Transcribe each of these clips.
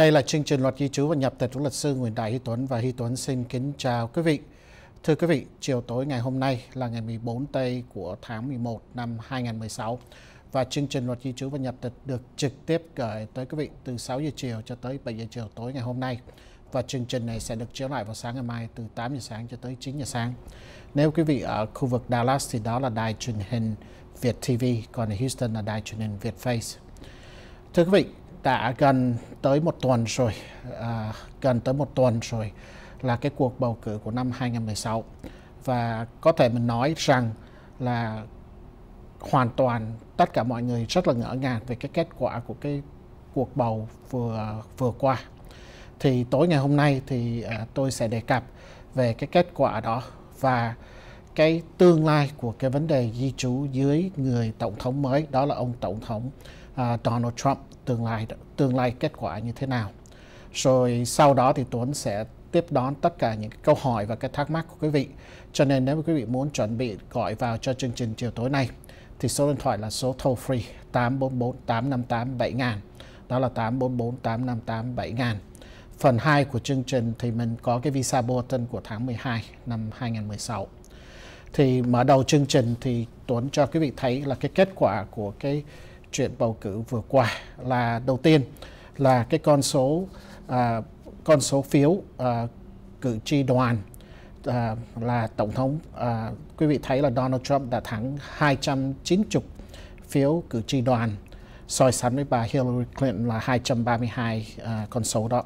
Đây là chương trình luật di trú và nhập tịch của luật sư Nguyễn Đại Hy Tuấn và Hy Tuấn xin kính chào quý vị. Thưa quý vị, chiều tối ngày hôm nay là ngày 14 Tây của tháng 11 năm 2016 và chương trình luật di trú và nhập tịch được trực tiếp gửi tới quý vị từ 6 giờ chiều cho tới 7 giờ chiều tối ngày hôm nay và chương trình này sẽ được chiếu lại vào sáng ngày mai từ 8 giờ sáng cho tới 9 giờ sáng. Nếu quý vị ở khu vực Dallas thì đó là đài truyền hình Việt TV, còn ở Houston là đài truyền hình Việt Face. Thưa quý vị, đã gần tới một tuần rồi, à, gần tới một tuần rồi là cái cuộc bầu cử của năm 2016 và có thể mình nói rằng là hoàn toàn tất cả mọi người rất là ngỡ ngàng về cái kết quả của cái cuộc bầu vừa vừa qua. Thì tối ngày hôm nay thì à, tôi sẽ đề cập về cái kết quả đó và cái tương lai của cái vấn đề di trú dưới người tổng thống mới đó là ông tổng thống uh, Donald Trump tương lai tương lai kết quả như thế nào rồi sau đó thì Tuấn sẽ tiếp đón tất cả những câu hỏi và cái thắc mắc của quý vị cho nên nếu quý vị muốn chuẩn bị gọi vào cho chương trình chiều tối nay thì số điện thoại là số toll free 844 858 7000 đó là 844 858 7000 phần 2 của chương trình thì mình có cái visa bulletin của tháng 12 năm 2016 thì mở đầu chương trình thì Tuấn cho quý vị thấy là cái kết quả của cái chuyện bầu cử vừa qua là đầu tiên là cái con số à, con số phiếu à, cử tri đoàn à, là tổng thống à, quý vị thấy là Donald Trump đã thắng 290 phiếu cử tri đoàn so sánh với bà Hillary Clinton là 232 à, con số đó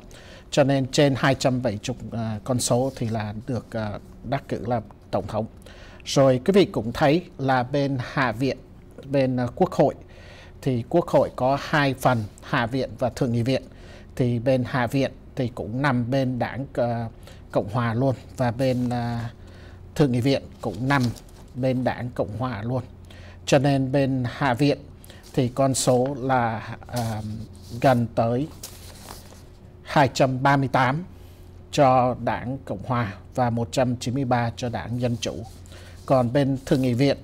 cho nên trên 270 à, con số thì là được à, đắc cử là tổng thống rồi quý vị cũng thấy là bên hạ viện bên à, quốc hội thì Quốc hội có hai phần Hạ viện và Thượng nghị viện thì bên Hạ viện thì cũng nằm bên đảng uh, Cộng hòa luôn và bên uh, Thượng nghị viện cũng nằm bên đảng Cộng hòa luôn cho nên bên Hạ viện thì con số là uh, gần tới 238 cho đảng Cộng hòa và 193 cho đảng Dân chủ còn bên Thượng nghị viện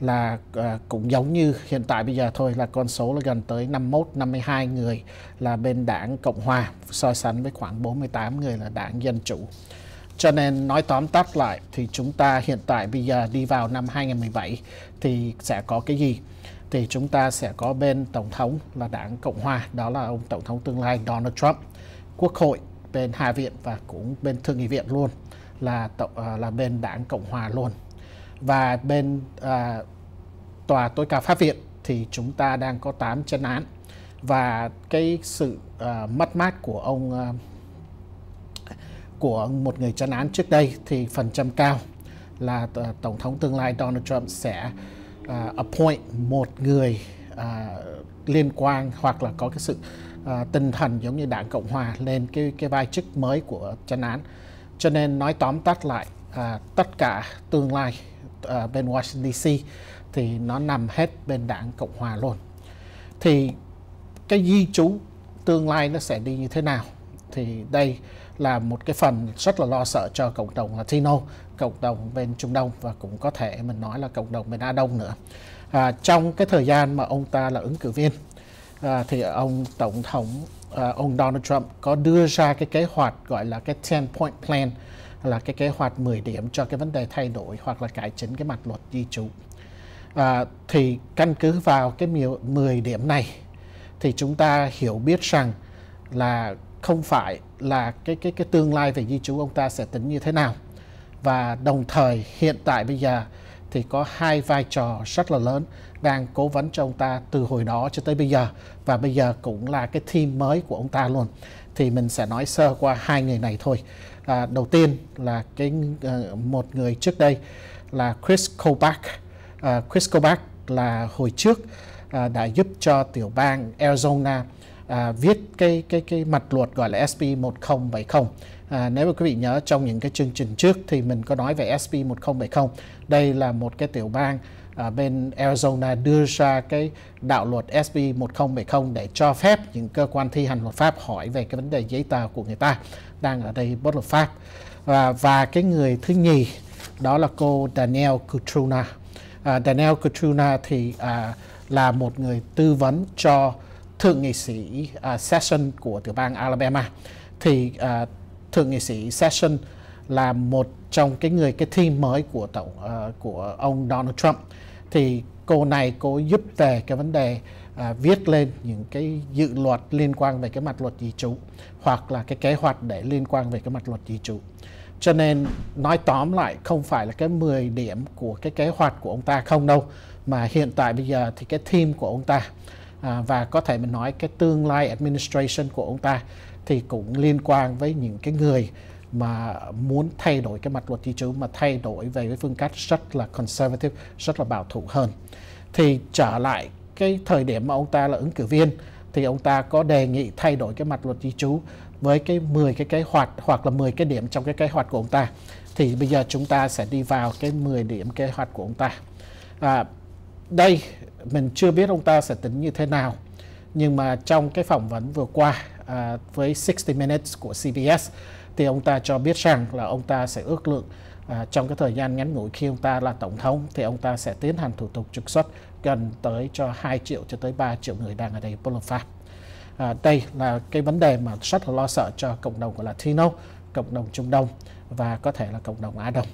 là à, cũng giống như hiện tại bây giờ thôi là con số là gần tới 51 52 người là bên đảng Cộng hòa so sánh với khoảng 48 người là đảng Dân chủ. Cho nên nói tóm tắt lại thì chúng ta hiện tại bây giờ đi vào năm 2017 thì sẽ có cái gì? Thì chúng ta sẽ có bên Tổng thống là đảng Cộng Hòa, đó là ông Tổng thống tương lai Donald Trump. Quốc hội bên Hạ viện và cũng bên Thượng nghị viện luôn là ờ, là bên đảng Cộng Hòa luôn và bên à, tòa tối cao pháp viện thì chúng ta đang có 8 chân án và cái sự à, mất mát của ông à, của một người chân án trước đây thì phần trăm cao là à, tổng thống tương lai Donald Trump sẽ uh, appoint một người uh, liên quan hoặc là có cái sự uh, tinh thần giống như đảng cộng hòa lên cái cái vai chức mới của chân án cho nên nói tóm tắt lại à, tất cả tương lai à, bên Washington DC thì nó nằm hết bên đảng Cộng hòa luôn thì cái di trú tương lai nó sẽ đi như thế nào thì đây là một cái phần rất là lo sợ cho cộng đồng Latino, cộng đồng bên Trung Đông và cũng có thể mình nói là cộng đồng bên Á Đông nữa. À, trong cái thời gian mà ông ta là ứng cử viên à, thì ông tổng thống à, ông Donald Trump có đưa ra cái kế hoạch gọi là cái 10 point plan là cái kế hoạch 10 điểm cho cái vấn đề thay đổi hoặc là cải chính cái mặt luật di trú. À, thì căn cứ vào cái 10 điểm này thì chúng ta hiểu biết rằng là không phải là cái cái cái tương lai về di trú ông ta sẽ tính như thế nào và đồng thời hiện tại bây giờ thì có hai vai trò rất là lớn đang cố vấn cho ông ta từ hồi đó cho tới bây giờ và bây giờ cũng là cái team mới của ông ta luôn thì mình sẽ nói sơ qua hai người này thôi à, đầu tiên là cái à, một người trước đây là Chris Kobach à, Chris Kobach là hồi trước à, đã giúp cho tiểu bang Arizona à, viết cái cái cái mặt luật gọi là SB 1070 À, nếu mà quý vị nhớ trong những cái chương trình trước thì mình có nói về SB 1070. Đây là một cái tiểu bang à, bên Arizona đưa ra cái đạo luật SB 1070 để cho phép những cơ quan thi hành luật pháp hỏi về cái vấn đề giấy tờ của người ta đang ở đây bất luật pháp và, và cái người thứ nhì đó là cô Danielle Kutruna. À, Danielle Kutruna thì à, là một người tư vấn cho thượng nghị sĩ à, Session của tiểu bang Alabama. Thì à, thượng nghị sĩ Session là một trong cái người cái team mới của tổng uh, của ông Donald Trump thì cô này cô giúp về cái vấn đề à, viết lên những cái dự luật liên quan về cái mặt luật di trú hoặc là cái kế hoạch để liên quan về cái mặt luật di trú. Cho nên nói tóm lại không phải là cái 10 điểm của cái kế hoạch của ông ta không đâu mà hiện tại bây giờ thì cái team của ông ta à, và có thể mình nói cái tương lai administration của ông ta thì cũng liên quan với những cái người mà muốn thay đổi cái mặt luật di trú mà thay đổi về cái phương cách rất là conservative, rất là bảo thủ hơn. Thì trở lại cái thời điểm mà ông ta là ứng cử viên thì ông ta có đề nghị thay đổi cái mặt luật di trú với cái 10 cái kế hoạch hoặc là 10 cái điểm trong cái kế hoạch của ông ta. Thì bây giờ chúng ta sẽ đi vào cái 10 điểm kế hoạch của ông ta. À, đây mình chưa biết ông ta sẽ tính như thế nào nhưng mà trong cái phỏng vấn vừa qua à, với 60 Minutes của CBS thì ông ta cho biết rằng là ông ta sẽ ước lượng à, trong cái thời gian ngắn ngủi khi ông ta là tổng thống thì ông ta sẽ tiến hành thủ tục trục xuất gần tới cho 2 triệu cho tới 3 triệu người đang ở đây bất hợp pháp. À, đây là cái vấn đề mà rất là lo sợ cho cộng đồng của Latino, cộng đồng Trung Đông và có thể là cộng đồng Á Đông.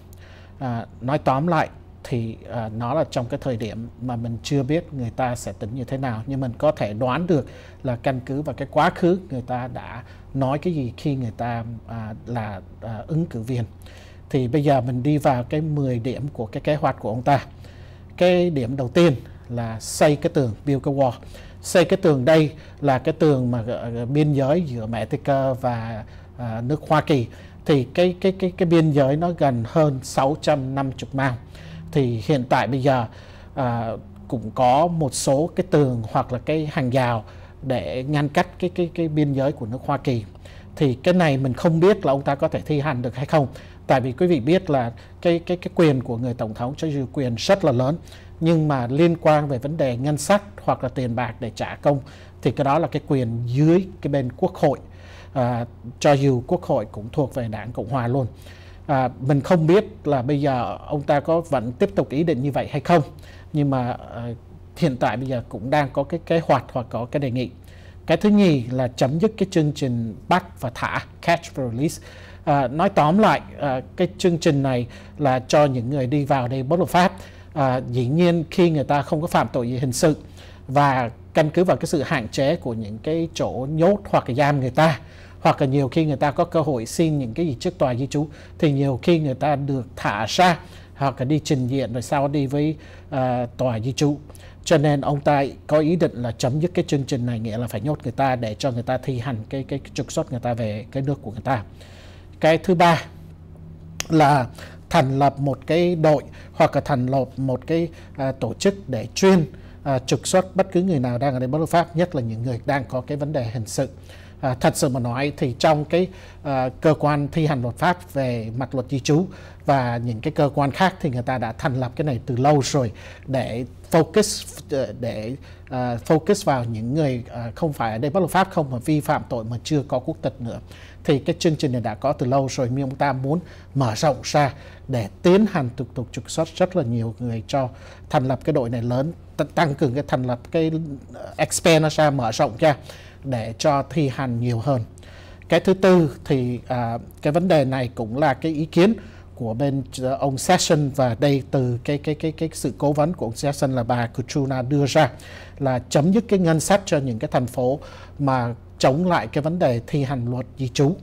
À, nói tóm lại thì uh, nó là trong cái thời điểm mà mình chưa biết người ta sẽ tính như thế nào nhưng mình có thể đoán được là căn cứ vào cái quá khứ người ta đã nói cái gì khi người ta uh, là uh, ứng cử viên thì bây giờ mình đi vào cái 10 điểm của cái kế hoạch của ông ta cái điểm đầu tiên là xây cái tường build cái wall xây cái tường đây là cái tường mà biên giới giữa Mexico và à, nước Hoa Kỳ thì cái cái cái cái biên giới nó gần hơn 650 mile thì hiện tại bây giờ à, cũng có một số cái tường hoặc là cái hàng rào để ngăn cách cái cái cái biên giới của nước Hoa Kỳ thì cái này mình không biết là ông ta có thể thi hành được hay không tại vì quý vị biết là cái cái cái quyền của người tổng thống cho dù quyền rất là lớn nhưng mà liên quan về vấn đề ngân sách hoặc là tiền bạc để trả công thì cái đó là cái quyền dưới cái bên quốc hội à, cho dù quốc hội cũng thuộc về đảng cộng hòa luôn à, mình không biết là bây giờ ông ta có vẫn tiếp tục ý định như vậy hay không nhưng mà à, hiện tại bây giờ cũng đang có cái kế hoạch hoặc có cái đề nghị cái thứ nhì là chấm dứt cái chương trình bắt và thả catch and release à, nói tóm lại à, cái chương trình này là cho những người đi vào đây bất hợp pháp à, dĩ nhiên khi người ta không có phạm tội gì hình sự và căn cứ vào cái sự hạn chế của những cái chỗ nhốt hoặc giam người ta hoặc là nhiều khi người ta có cơ hội xin những cái gì trước tòa di trú thì nhiều khi người ta được thả ra hoặc là đi trình diện rồi sau đi với uh, tòa di trú cho nên ông ta có ý định là chấm dứt cái chương trình này nghĩa là phải nhốt người ta để cho người ta thi hành cái cái, trục xuất người ta về cái nước của người ta cái thứ ba là thành lập một cái đội hoặc là thành lập một cái uh, tổ chức để chuyên uh, trục xuất bất cứ người nào đang ở đây bất hợp pháp nhất là những người đang có cái vấn đề hình sự à, thật sự mà nói thì trong cái à, cơ quan thi hành luật pháp về mặt luật di trú và những cái cơ quan khác thì người ta đã thành lập cái này từ lâu rồi để focus ờ, để uh, focus vào những người uh, không phải ở đây bất luật pháp không mà vi phạm tội mà chưa có quốc tịch nữa thì cái chương trình này đã có từ lâu rồi nhưng ông ta muốn mở rộng ra để tiến hành thủ tục trục xuất rất là nhiều người cho thành lập cái đội này lớn tăng cường cái thành lập cái ờ, expand ra mở rộng ra để cho thi hành nhiều hơn cái thứ tư thì à, cái vấn đề này cũng là cái ý kiến của bên ờ, ông Session và đây từ cái cái cái cái sự cố vấn của ông Session là bà Kuchuna đưa ra là chấm dứt cái ngân sách cho những cái thành phố mà chống lại cái vấn đề thi hành luật di trú.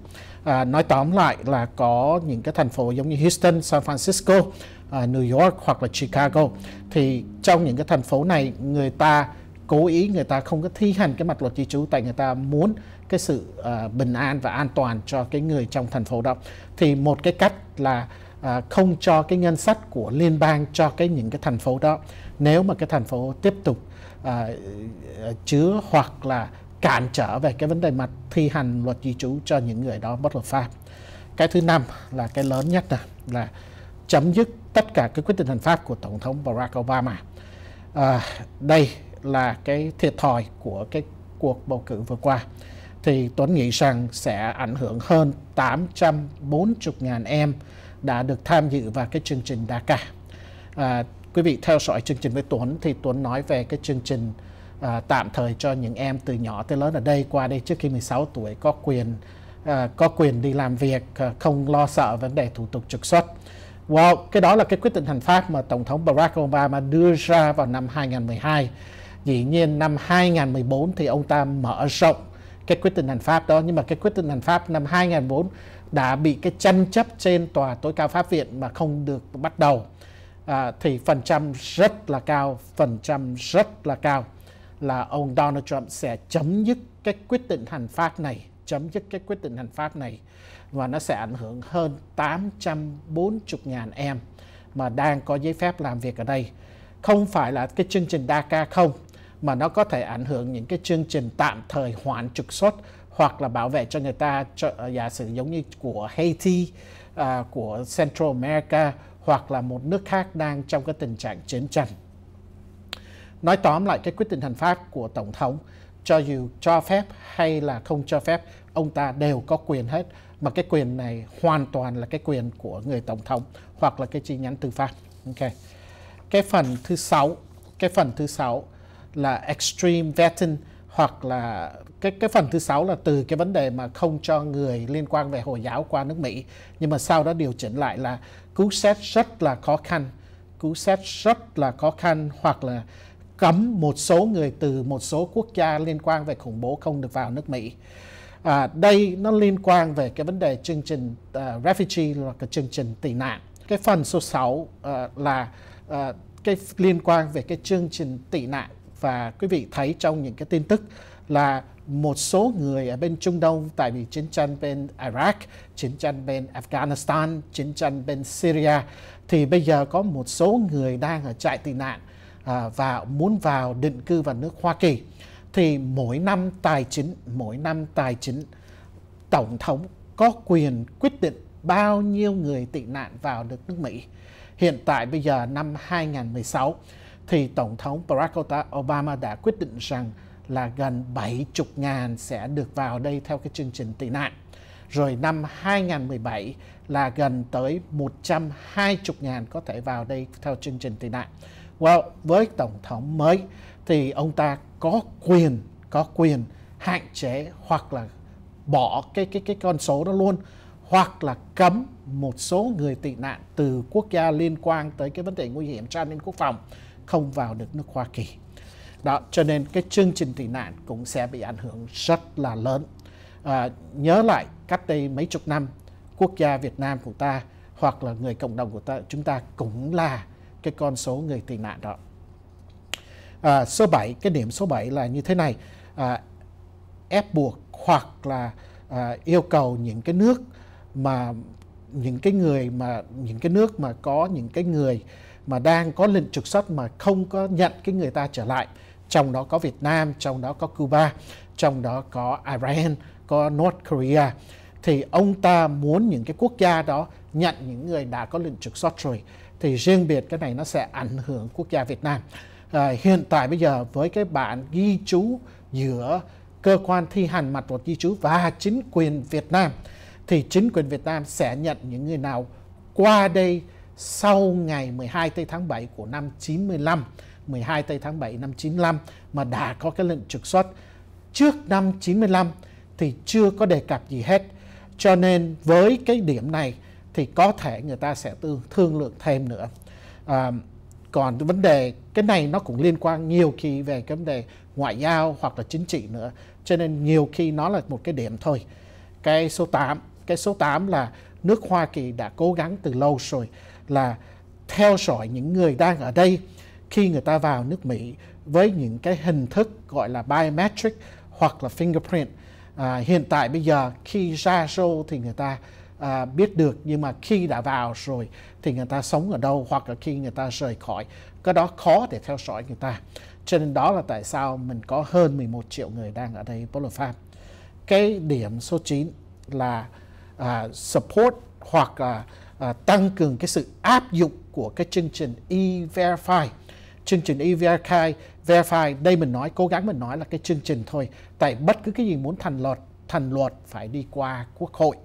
À, nói tóm lại là có những cái thành phố giống như Houston, San Francisco, à, New York hoặc là Chicago thì trong những cái thành phố này người ta cố ý người ta không có thi hành cái mặt luật di trú tại người ta muốn cái sự à, bình an và an toàn cho cái người trong thành phố đó thì một cái cách là à, không cho cái ngân sách của liên bang cho cái những cái thành phố đó nếu mà cái thành phố tiếp tục à, chứa hoặc là cản trở về cái vấn đề mặt thi hành luật di trú cho những người đó bất hợp pháp. Cái thứ năm là cái lớn nhất là, là chấm dứt tất cả các quyết định hành pháp của Tổng thống Barack Obama. À, đây là cái thiệt thòi của cái cuộc bầu cử vừa qua. Thì Tuấn nghĩ rằng sẽ ảnh hưởng hơn 840.000 em đã được tham dự vào cái chương trình DACA. À, quý vị theo dõi chương trình với Tuấn thì Tuấn nói về cái chương trình Ờ, tạm thời cho những em từ nhỏ tới lớn ở đây qua đây trước khi 16 tuổi có quyền à, có quyền đi làm việc à, không lo sợ vấn đề thủ tục trục xuất. Wow, cái đó là cái quyết định hành pháp mà Tổng thống Barack Obama đưa ra vào năm 2012. Dĩ nhiên năm 2014 thì ông ta mở rộng cái quyết định hành pháp đó nhưng mà cái quyết định hành pháp năm 2004 đã bị cái tranh chấp trên tòa tối cao pháp viện mà không được bắt đầu à, thì phần trăm rất là cao phần trăm rất là cao là ông Donald Trump sẽ chấm dứt cái quyết định hành pháp này, chấm dứt cái quyết định hành pháp này và nó sẽ ảnh hưởng hơn 840.000 em mà đang có giấy phép làm việc ở đây. Không phải là cái chương trình DACA không, mà nó có thể ảnh hưởng những cái chương trình tạm thời hoãn trục xuất hoặc là bảo vệ cho người ta cho, giả sử giống như của Haiti, à, của Central America hoặc là một nước khác đang trong cái tình trạng chiến tranh nói tóm lại cái quyết định hành pháp của tổng thống cho dù cho phép hay là không cho phép ông ta đều có quyền hết mà cái quyền này hoàn toàn là cái quyền của người tổng thống hoặc là cái chi nhánh tư pháp ok cái phần thứ sáu cái phần thứ sáu là extreme vetting hoặc là cái cái phần thứ sáu là từ cái vấn đề mà không cho người liên quan về hồi giáo qua nước Mỹ nhưng mà sau đó điều chỉnh lại là cú xét rất là khó khăn cú xét rất là khó khăn hoặc là cấm một số người từ một số quốc gia liên quan về khủng bố không được vào nước Mỹ. À, đây nó liên quan về cái vấn đề chương trình uh, refugee là cái chương trình tị nạn. Cái phần số 6 uh, à, là uh, cái liên quan về cái chương trình tị nạn và quý vị thấy trong những cái tin tức là một số người ở bên Trung Đông tại vì chiến tranh bên Iraq, chiến tranh bên Afghanistan, chiến tranh bên Syria thì bây giờ có một số người đang ở trại tị nạn À, và muốn vào định cư vào nước Hoa Kỳ thì mỗi năm tài chính mỗi năm tài chính tổng thống có quyền quyết định bao nhiêu người tị nạn vào được nước Mỹ. Hiện tại bây giờ năm 2016 thì Tổng thống Barack Obama đã quyết định rằng là gần 70 ngàn sẽ được vào đây theo cái chương trình tị nạn. Rồi năm 2017 là gần tới 120 ngàn có thể vào đây theo chương trình tị nạn. Well, với tổng thống mới thì ông ta có quyền có quyền hạn chế hoặc là bỏ cái cái cái con số đó luôn hoặc là cấm một số người tị nạn từ quốc gia liên quan tới cái vấn đề nguy hiểm cho an ninh quốc phòng không vào được nước Hoa Kỳ. Đó, cho nên cái chương trình tị nạn cũng sẽ bị ảnh hưởng rất là lớn. À, nhớ lại cách đây mấy chục năm, quốc gia Việt Nam của ta hoặc là người cộng đồng của ta chúng ta cũng là cái con số người tị nạn đó. À, số 7, cái điểm số 7 là như thế này, à, ép buộc hoặc là à, yêu cầu những cái nước mà những cái người mà những cái nước mà có những cái người mà đang có lệnh trục xuất mà không có nhận cái người ta trở lại trong đó có Việt Nam, trong đó có Cuba, trong đó có Iran, có North Korea thì ông ta muốn những cái quốc gia đó nhận những người đã có lệnh trục xuất rồi thì riêng biệt cái này nó sẽ ảnh hưởng quốc gia Việt Nam. À, hiện tại bây giờ với cái bản ghi chú giữa cơ quan thi hành mặt luật ghi chú và chính quyền Việt Nam thì chính quyền Việt Nam sẽ nhận những người nào qua đây sau ngày 12 tây tháng 7 của năm 95, 12 tây tháng 7 năm 95 mà đã có cái lệnh trục xuất trước năm 95 thì chưa có đề cập gì hết. Cho nên với cái điểm này thì có thể người ta sẽ thương lượng thêm nữa à, còn vấn đề cái này nó cũng liên quan nhiều khi về cái vấn đề ngoại giao hoặc là chính trị nữa cho nên nhiều khi nó là một cái điểm thôi cái số 8 cái số 8 là nước Hoa Kỳ đã cố gắng từ lâu rồi là theo dõi những người đang ở đây khi người ta vào nước Mỹ với những cái hình thức gọi là biometric hoặc là fingerprint à, hiện tại bây giờ khi ra show thì người ta à, biết được nhưng mà khi đã vào rồi thì người ta sống ở đâu hoặc là khi người ta rời khỏi cái đó khó để theo dõi người ta cho nên đó là tại sao mình có hơn 11 triệu người đang ở đây Bolo Farm cái điểm số 9 là à, support hoặc là à, tăng cường cái sự áp dụng của cái chương trình e-verify chương trình e-verify verify đây mình nói cố gắng mình nói là cái chương trình thôi tại bất cứ cái gì muốn thành luật thành luật phải đi qua quốc hội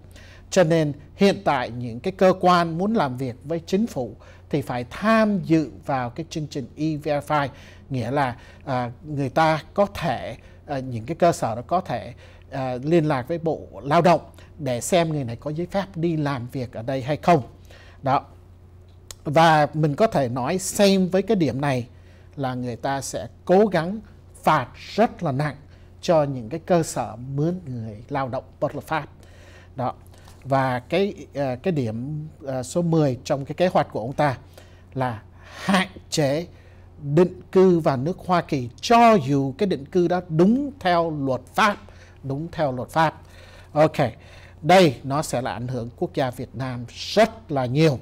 cho nên hiện tại những cái cơ quan muốn làm việc với chính phủ thì phải tham dự vào cái chương trình e-verify, nghĩa là à, người ta có thể à, những cái cơ sở đó có thể à, liên lạc với bộ lao động để xem người này có giấy phép đi làm việc ở đây hay không. Đó. Và mình có thể nói xem với cái điểm này là người ta sẽ cố gắng phạt rất là nặng cho những cái cơ sở mướn người lao động bất hợp pháp. Đó và cái à, cái điểm à, số 10 trong cái kế hoạch của ông ta là hạn chế định cư vào nước Hoa Kỳ cho dù cái định cư đó đúng theo luật pháp, đúng theo luật pháp. Ok. Đây nó sẽ là ảnh hưởng quốc gia Việt Nam rất là nhiều.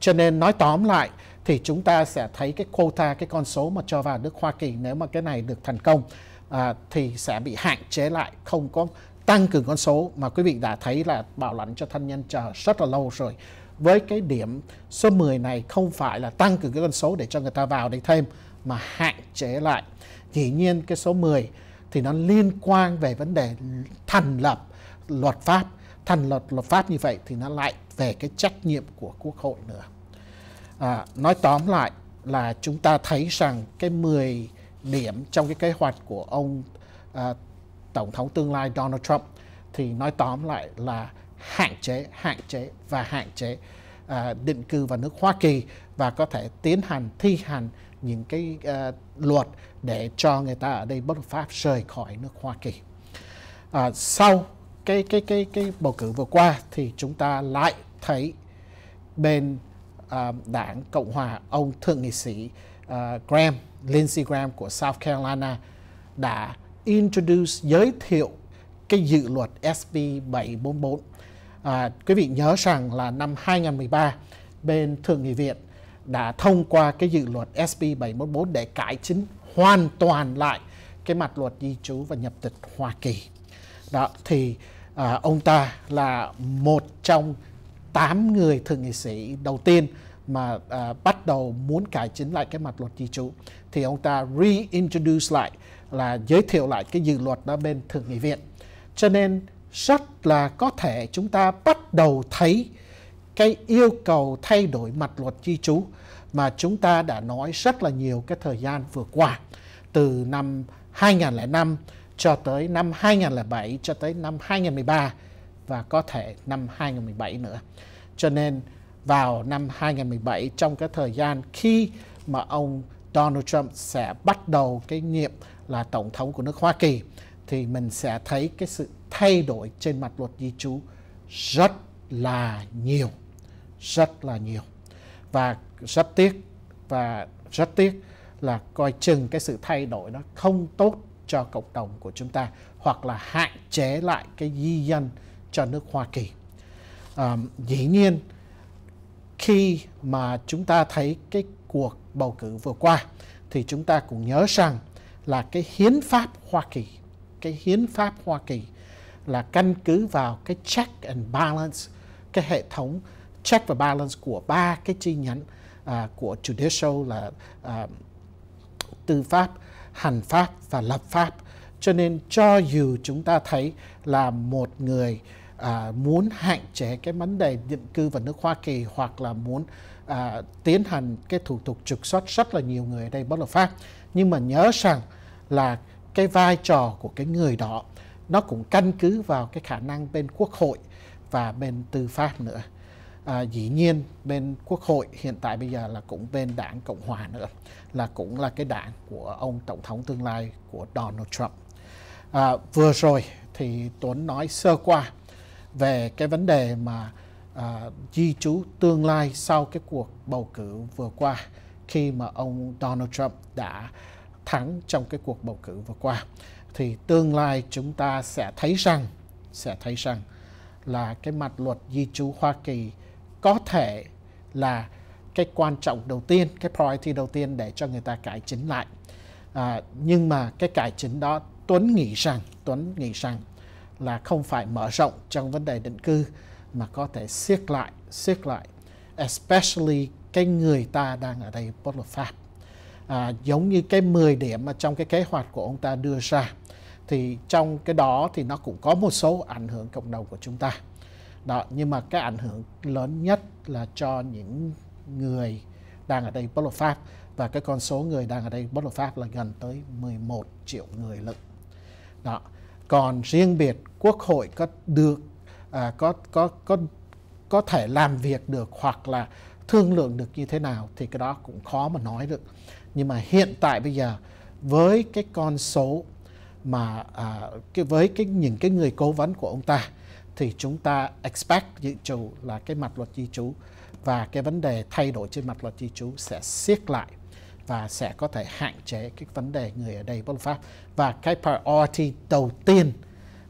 Cho nên nói tóm lại thì chúng ta sẽ thấy cái quota, cái con số mà cho vào nước Hoa Kỳ nếu mà cái này được thành công à, thì sẽ bị hạn chế lại không có tăng cường con số mà quý vị đã thấy là bảo lãnh cho thân nhân chờ rất là lâu rồi với cái điểm số 10 này không phải là tăng cường cái con số để cho người ta vào đây thêm mà hạn chế lại dĩ nhiên cái số 10 thì nó liên quan về vấn đề thành lập luật pháp thành lập luật pháp như vậy thì nó lại về cái trách nhiệm của quốc hội nữa à, nói tóm lại là chúng ta thấy rằng cái 10 điểm trong cái kế hoạch của ông à, tổng thống tương lai Donald Trump thì nói tóm lại là hạn chế, hạn chế và hạn chế à, định cư vào nước Hoa Kỳ và có thể tiến hành thi hành những cái à, luật để cho người ta ở đây bất pháp rời khỏi nước Hoa Kỳ. À, sau cái cái cái cái bầu cử vừa qua thì chúng ta lại thấy bên à, đảng Cộng hòa ông thượng nghị sĩ à, Graham Lindsey Graham của South Carolina đã introduce, giới thiệu cái dự luật SB 744. À, quý vị nhớ rằng là năm 2013 bên Thượng nghị viện đã thông qua cái dự luật SB 744 để cải chính hoàn toàn lại cái mặt luật di trú và nhập tịch Hoa Kỳ. Đó thì à, ông ta là một trong 8 người thượng nghị sĩ đầu tiên mà à, bắt đầu muốn cải chính lại cái mặt luật di trú thì ông ta reintroduce lại là giới thiệu lại cái dự luật đó bên Thượng nghị viện. Cho nên rất là có thể chúng ta bắt đầu thấy cái yêu cầu thay đổi mặt luật di trú mà chúng ta đã nói rất là nhiều cái thời gian vừa qua từ năm 2005 cho tới năm 2007 cho tới năm 2013 và có thể năm 2017 nữa. Cho nên vào năm 2017 trong cái thời gian khi mà ông Donald Trump sẽ bắt đầu cái nhiệm là tổng thống của nước Hoa Kỳ thì mình sẽ thấy cái sự thay đổi trên mặt luật di trú rất là nhiều rất là nhiều và rất tiếc và rất tiếc là coi chừng cái sự thay đổi đó không tốt cho cộng đồng của chúng ta hoặc là hạn chế lại cái di dân cho nước Hoa Kỳ. À, dĩ nhiên khi mà chúng ta thấy cái cuộc bầu cử vừa qua thì chúng ta cũng nhớ rằng là cái hiến pháp Hoa Kỳ. Cái hiến pháp Hoa Kỳ là căn cứ vào cái check and balance, cái hệ thống check và balance của ba cái chi nhánh à, của judicial là à, tư pháp, hành pháp và lập pháp. Cho nên cho dù chúng ta thấy là một người à, muốn hạn chế cái vấn đề định cư vào nước Hoa Kỳ hoặc là muốn à, tiến hành cái thủ tục trục xuất rất là nhiều người ở đây bất hợp pháp nhưng mà nhớ rằng là cái vai trò của cái người đó nó cũng căn cứ vào cái khả năng bên quốc hội và bên tư pháp nữa à, dĩ nhiên bên quốc hội hiện tại bây giờ là cũng bên đảng cộng hòa nữa là cũng là cái đảng của ông tổng thống tương lai của donald trump à, vừa rồi thì tuấn nói sơ qua về cái vấn đề mà à, di trú tương lai sau cái cuộc bầu cử vừa qua khi mà ông Donald Trump đã thắng trong cái cuộc bầu cử vừa qua thì tương lai chúng ta sẽ thấy rằng sẽ thấy rằng là cái mặt luật di trú Hoa Kỳ có thể là cái quan trọng đầu tiên, cái priority đầu tiên để cho người ta cải chính lại. À, nhưng mà cái cải chính đó Tuấn nghĩ rằng Tuấn nghĩ rằng là không phải mở rộng trong vấn đề định cư mà có thể siết lại siết lại especially cái người ta đang ở đây bất luật pháp à, giống như cái 10 điểm mà trong cái kế hoạch của ông ta đưa ra thì trong cái đó thì nó cũng có một số ảnh hưởng cộng đồng của chúng ta đó nhưng mà cái ảnh hưởng lớn nhất là cho những người đang ở đây bất hợp pháp và cái con số người đang ở đây bất hợp pháp là gần tới 11 triệu người lận đó còn riêng biệt quốc hội có được à, có có có có thể làm việc được hoặc là thương lượng được như thế nào thì cái đó cũng khó mà nói được nhưng mà hiện tại bây giờ với cái con số mà à, cái, với cái những cái người cố vấn của ông ta thì chúng ta expect dự trù là cái mặt luật di trú và cái vấn đề thay đổi trên mặt luật di trú sẽ siết lại và sẽ có thể hạn chế cái vấn đề người ở đây bất pháp và cái priority đầu tiên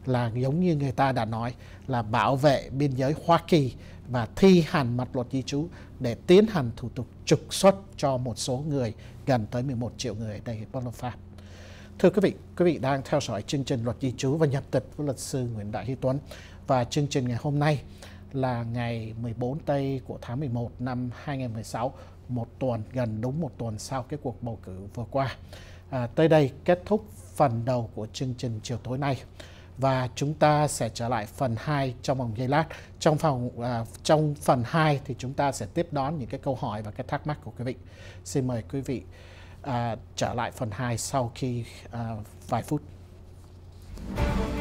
là giống như người ta đã nói là bảo vệ biên giới Hoa Kỳ và thi hành mặt luật di trú để tiến hành thủ tục trục xuất cho một số người gần tới 11 triệu người ở đây Bắc Đông Pháp. Thưa quý vị, quý vị đang theo dõi chương trình luật di trú và nhập tịch với luật sư Nguyễn Đại Hy Tuấn và chương trình ngày hôm nay là ngày 14 Tây của tháng 11 năm 2016, một tuần gần đúng một tuần sau cái cuộc bầu cử vừa qua. À, tới đây kết thúc phần đầu của chương trình chiều tối nay và chúng ta sẽ trở lại phần 2 trong vòng giây lát. Trong phòng à, trong phần 2 thì chúng ta sẽ tiếp đón những cái câu hỏi và cái thắc mắc của quý vị. Xin mời quý vị à, trở lại phần 2 sau khi à, vài phút. Thank you.